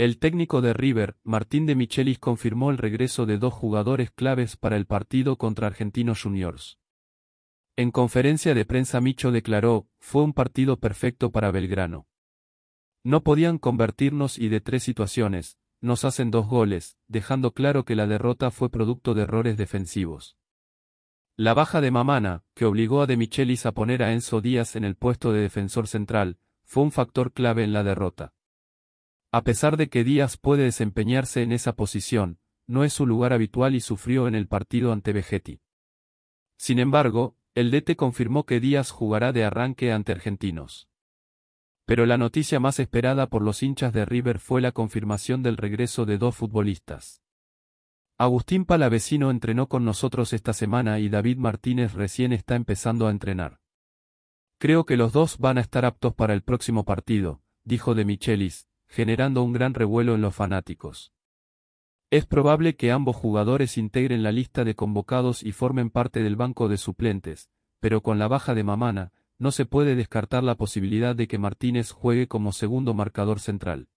El técnico de River, Martín de Michelis, confirmó el regreso de dos jugadores claves para el partido contra Argentinos Juniors. En conferencia de prensa Micho declaró, fue un partido perfecto para Belgrano. No podían convertirnos y de tres situaciones, nos hacen dos goles, dejando claro que la derrota fue producto de errores defensivos. La baja de Mamana, que obligó a De Michelis a poner a Enzo Díaz en el puesto de defensor central, fue un factor clave en la derrota. A pesar de que Díaz puede desempeñarse en esa posición, no es su lugar habitual y sufrió en el partido ante Vegetti. Sin embargo, el DT confirmó que Díaz jugará de arranque ante Argentinos. Pero la noticia más esperada por los hinchas de River fue la confirmación del regreso de dos futbolistas. Agustín Palavecino entrenó con nosotros esta semana y David Martínez recién está empezando a entrenar. Creo que los dos van a estar aptos para el próximo partido, dijo De Michelis, generando un gran revuelo en los fanáticos. Es probable que ambos jugadores integren la lista de convocados y formen parte del banco de suplentes, pero con la baja de Mamana, no se puede descartar la posibilidad de que Martínez juegue como segundo marcador central.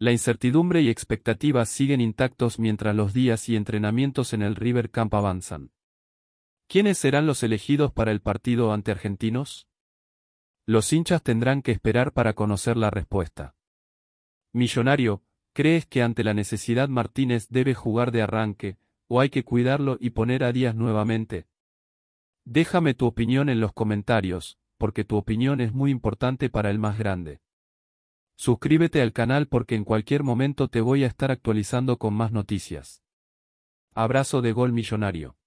La incertidumbre y expectativas siguen intactos mientras los días y entrenamientos en el River Camp avanzan. ¿Quiénes serán los elegidos para el partido ante argentinos? Los hinchas tendrán que esperar para conocer la respuesta. Millonario, ¿crees que ante la necesidad Martínez debe jugar de arranque, o hay que cuidarlo y poner a Díaz nuevamente? Déjame tu opinión en los comentarios, porque tu opinión es muy importante para el más grande. Suscríbete al canal porque en cualquier momento te voy a estar actualizando con más noticias. Abrazo de gol millonario.